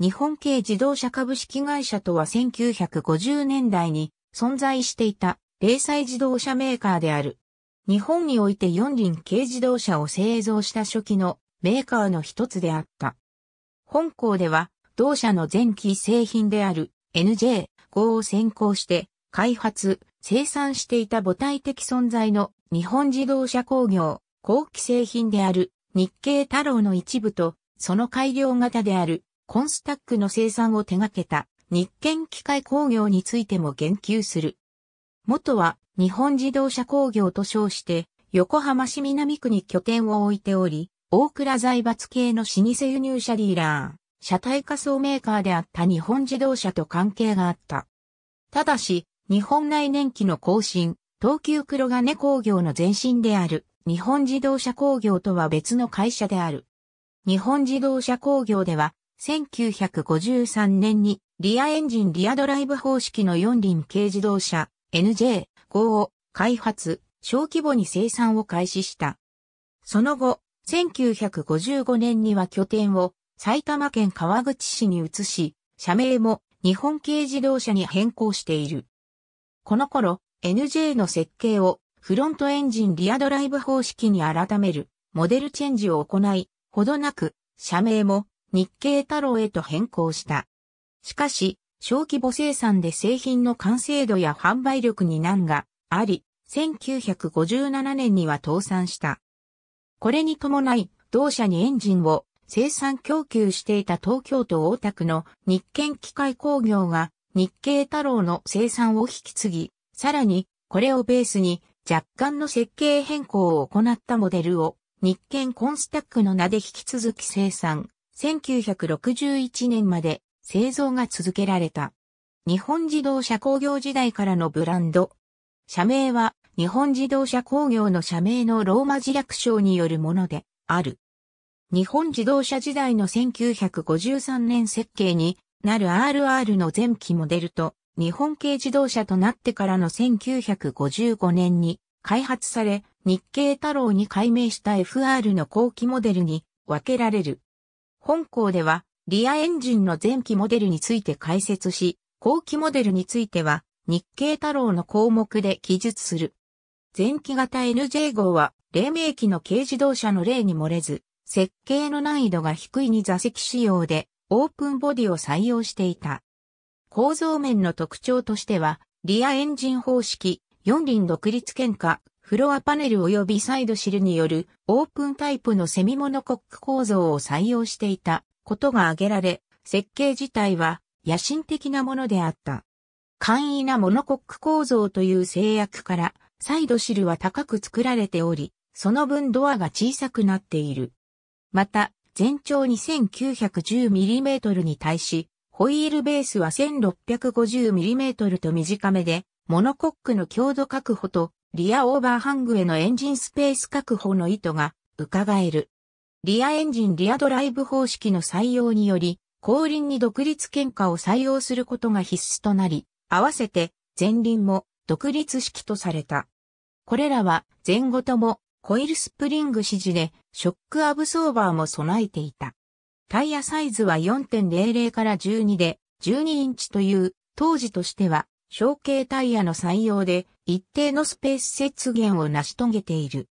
日本系自動車株式会社とは1950年代に存在していた零細自動車メーカーである。日本において四輪軽自動車を製造した初期のメーカーの一つであった。本校では同社の前期製品である NJ5 を先行して開発、生産していた母体的存在の日本自動車工業後期製品である日系太郎の一部とその改良型であるコンスタックの生産を手掛けた日建機械工業についても言及する。元は日本自動車工業と称して横浜市南区に拠点を置いており、大倉財閥系の老舗輸入車ディーラー、車体仮想メーカーであった日本自動車と関係があった。ただし、日本内燃機の更新、東急黒金工業の前身である、日本自動車工業とは別の会社である。日本自動車工業では、1953年にリアエンジンリアドライブ方式の四輪軽自動車 NJ5 を開発、小規模に生産を開始した。その後、1955年には拠点を埼玉県川口市に移し、社名も日本軽自動車に変更している。この頃、NJ の設計をフロントエンジンリアドライブ方式に改めるモデルチェンジを行い、ほどなく社名も日経太郎へと変更した。しかし、小規模生産で製品の完成度や販売力に難があり、1957年には倒産した。これに伴い、同社にエンジンを生産供給していた東京都大田区の日建機械工業が日経太郎の生産を引き継ぎ、さらにこれをベースに若干の設計変更を行ったモデルを日建コンスタックの名で引き続き生産。1961年まで製造が続けられた。日本自動車工業時代からのブランド。社名は日本自動車工業の社名のローマ字略称によるものである。日本自動車時代の1953年設計になる RR の前期モデルと日本系自動車となってからの1955年に開発され日系太郎に改名した FR の後期モデルに分けられる。本校では、リアエンジンの前期モデルについて解説し、後期モデルについては、日経太郎の項目で記述する。前期型 NJ 号は、黎明期の軽自動車の例に漏れず、設計の難易度が低いに座席仕様で、オープンボディを採用していた。構造面の特徴としては、リアエンジン方式、四輪独立喧嘩、フロアパネル及びサイドシルによるオープンタイプのセミモノコック構造を採用していたことが挙げられ、設計自体は野心的なものであった。簡易なモノコック構造という制約から、サイドシルは高く作られており、その分ドアが小さくなっている。また、全長 2910mm に対し、ホイールベースは 1650mm と短めで、モノコックの強度確保とリアオーバーハングへのエンジンスペース確保の意図が伺える。リアエンジンリアドライブ方式の採用により、後輪に独立喧嘩を採用することが必須となり、合わせて前輪も独立式とされた。これらは前後ともコイルスプリング指示でショックアブソーバーも備えていた。タイヤサイズは4.00から12で12インチという当時としては小径タイヤの採用で一定のスペース節減を成し遂げている。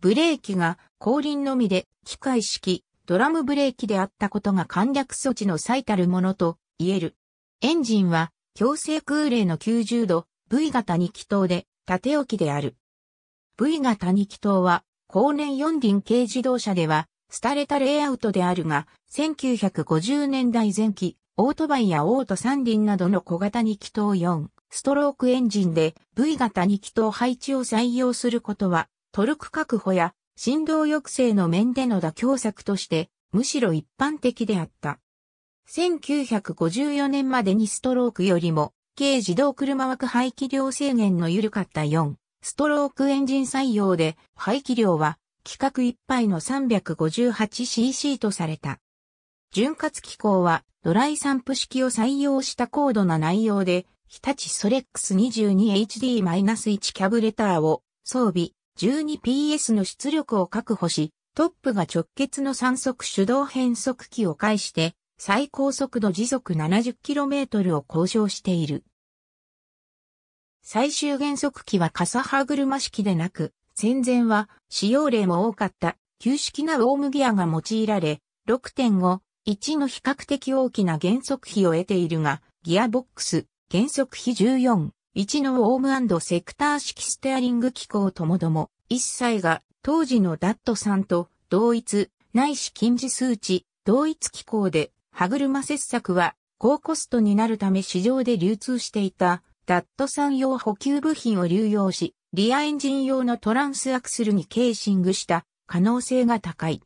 ブレーキが後輪のみで機械式ドラムブレーキであったことが簡略措置の最たるものと言える。エンジンは強制空冷の90度 V 型2気筒で縦置きである。V 型2気筒は後年4輪軽自動車では廃れたレイアウトであるが、1950年代前期、オートバイやオート3輪などの小型2気筒4、ストロークエンジンで V 型2気筒配置を採用することは、トルク確保や振動抑制の面での妥協策として、むしろ一般的であった。1954年までにストロークよりも、軽自動車枠排気量制限の緩かった4、ストロークエンジン採用で、排気量は、規格いっぱいの 358cc とされた。潤滑機構は、ドライ散布式を採用した高度な内容で、日立ソレックス 22HD-1 キャブレターを装備 12PS の出力を確保し、トップが直結の3速手動変速機を介して、最高速度時速 70km を向上している。最終減速機は傘歯車式でなく、戦前は使用例も多かった旧式なウォームギアが用いられ、6.5、1の比較的大きな減速比を得ているが、ギアボックス、原則比14、1のオームセクター式ステアリング機構ともども、一切が当時のダットさんと同一、ないし近似数値、同一機構で歯車切削は高コストになるため市場で流通していたダットん用補給部品を流用し、リアエンジン用のトランスアクスルにケーシングした可能性が高い。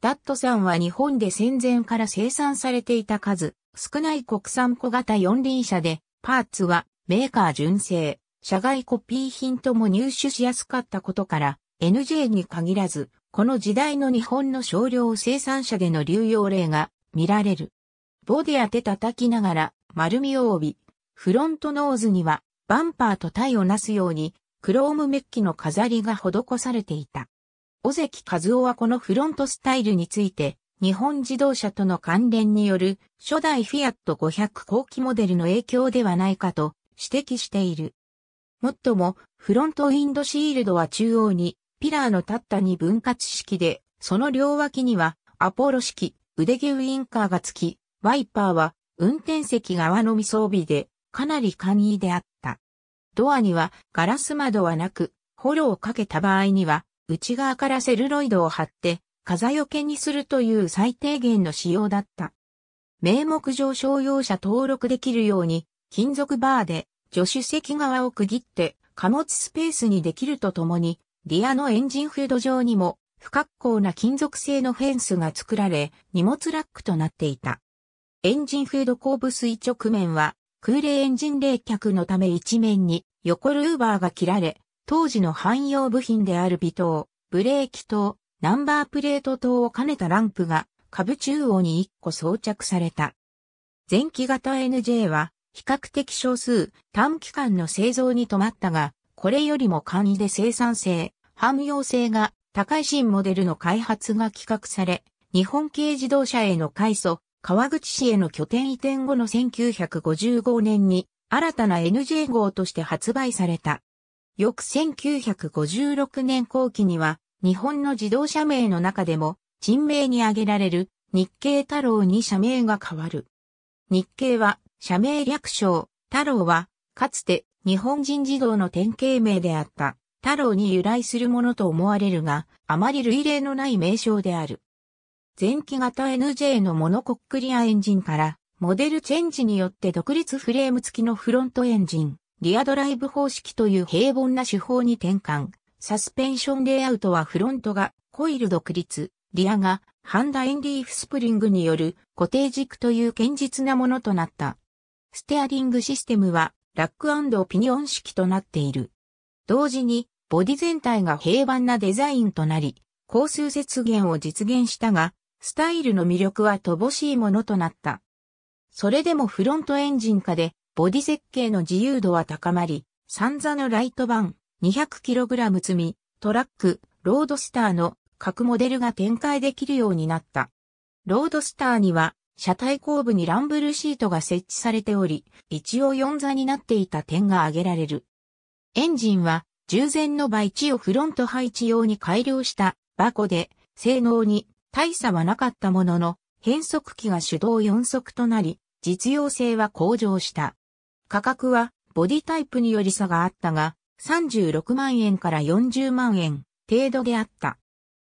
ダットさんは日本で戦前から生産されていた数、少ない国産小型四輪車で、パーツはメーカー純正、社外コピー品とも入手しやすかったことから、NJ に限らず、この時代の日本の少量生産者での流用例が見られる。ボディ当て叩きながら丸みを帯び、フロントノーズにはバンパーと体をなすように、クロームメッキの飾りが施されていた。尾関和夫はこのフロントスタイルについて、日本自動車との関連による初代フィアット500後期モデルの影響ではないかと指摘している。もっとも、フロントウィンドシールドは中央にピラーのたったに分割式で、その両脇にはアポロ式腕毛ウインカーが付き、ワイパーは運転席側のみ装備でかなり簡易であった。ドアにはガラス窓はなく、ホロをかけた場合には内側からセルロイドを貼って風よけにするという最低限の仕様だった。名目上商用車登録できるように、金属バーで助手席側を区切って貨物スペースにできるとともに、リアのエンジンフェード上にも不格好な金属製のフェンスが作られ、荷物ラックとなっていた。エンジンフェード後部垂直面は、空冷エンジン冷却のため一面に横ルーバーが切られ、当時の汎用部品である微灯、ブレーキ糖、ナンバープレート等を兼ねたランプが株中央に1個装着された。前期型 NJ は比較的少数短期間の製造に止まったが、これよりも簡易で生産性、汎用性が高い新モデルの開発が企画され、日本軽自動車への改祖、川口市への拠点移転後の1955年に新たな NJ 号として発売された。翌1956年後期には日本の自動車名の中でも、人名に挙げられる日系太郎に社名が変わる。日系は社名略称、太郎は、かつて日本人児童の典型名であった太郎に由来するものと思われるが、あまり類例のない名称である。前期型 NJ のモノコックリアエンジンから、モデルチェンジによって独立フレーム付きのフロントエンジン、リアドライブ方式という平凡な手法に転換。サスペンションレイアウトはフロントがコイル独立、リアがハンダエンリーフスプリングによる固定軸という堅実なものとなった。ステアリングシステムはラックピニオン式となっている。同時にボディ全体が平板なデザインとなり、高数節減を実現したが、スタイルの魅力は乏しいものとなった。それでもフロントエンジン化でボディ設計の自由度は高まり、サンザのライト版、200kg 積み、トラック、ロードスターの各モデルが展開できるようになった。ロードスターには、車体後部にランブルシートが設置されており、一応4座になっていた点が挙げられる。エンジンは、従前の場一をフロント配置用に改良したバコで、性能に大差はなかったものの、変速機が手動4速となり、実用性は向上した。価格は、ボディタイプにより差があったが、36万円から40万円程度であった。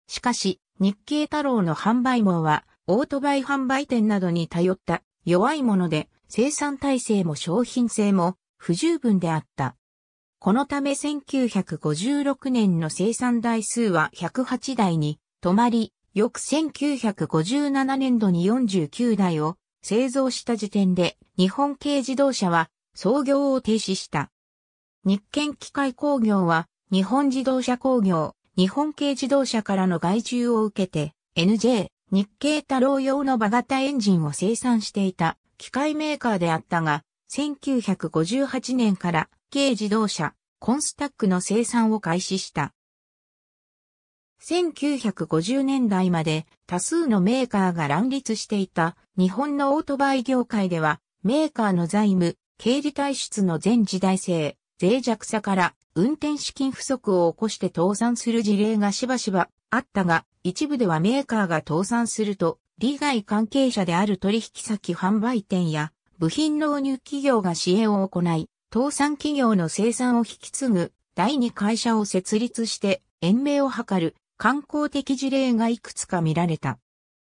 しかし、日経太郎の販売網は、オートバイ販売店などに頼った弱いもので、生産体制も商品性も不十分であった。このため1956年の生産台数は108台に止まり、翌1957年度に49台を製造した時点で日本軽自動車は創業を停止した。日建機械工業は、日本自動車工業、日本系自動車からの外注を受けて、NJ、日系太郎用の馬型エンジンを生産していた機械メーカーであったが、1958年から軽自動車、コンスタックの生産を開始した。1950年代まで多数のメーカーが乱立していた日本のオートバイ業界ではメーカーの財務、経理体質の全時代性、脆弱さから運転資金不足を起こして倒産する事例がしばしばあったが、一部ではメーカーが倒産すると、利害関係者である取引先販売店や部品納入企業が支援を行い、倒産企業の生産を引き継ぐ第二会社を設立して延命を図る観光的事例がいくつか見られた。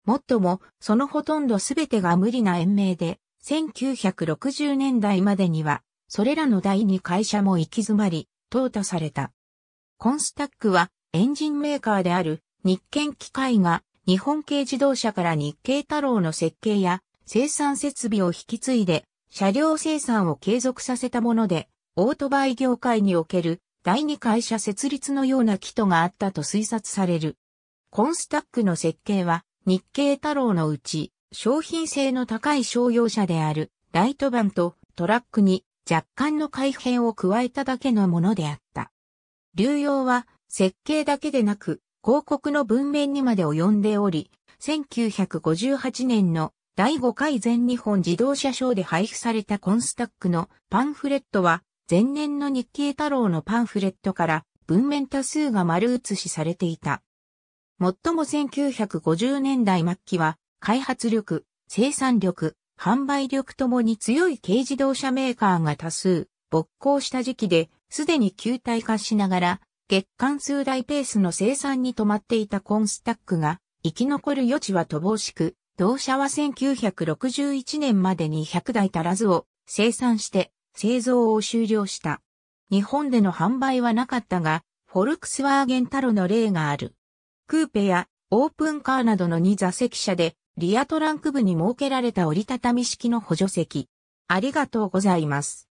もっとも、そのほとんどすべてが無理な延命で、1960年代までにはそれらの第二会社も行き詰まり、淘汰された。コンスタックはエンジンメーカーである日建機械が日本系自動車から日系太郎の設計や生産設備を引き継いで車両生産を継続させたもので、オートバイ業界における第二会社設立のような基礎があったと推察される。コンスタックの設計は日系太郎のうち商品性の高い商用車であるライトバンとトラックに若干の改変を加えただけのものであった。流用は設計だけでなく広告の文面にまで及んでおり、1958年の第5回全日本自動車賞で配布されたコンスタックのパンフレットは、前年の日経太郎のパンフレットから文面多数が丸写しされていた。もっとも1950年代末期は、開発力、生産力、販売力ともに強い軽自動車メーカーが多数、勃興した時期で、すでに球体化しながら、月間数台ペースの生産に止まっていたコンスタックが、生き残る余地は乏しく、同社は1961年までに100台足らずを生産して製造を終了した。日本での販売はなかったが、フォルクスワーゲンタロの例がある。クーペやオープンカーなどの2座席車でリアトランク部に設けられた折りたたみ式の補助席。ありがとうございます。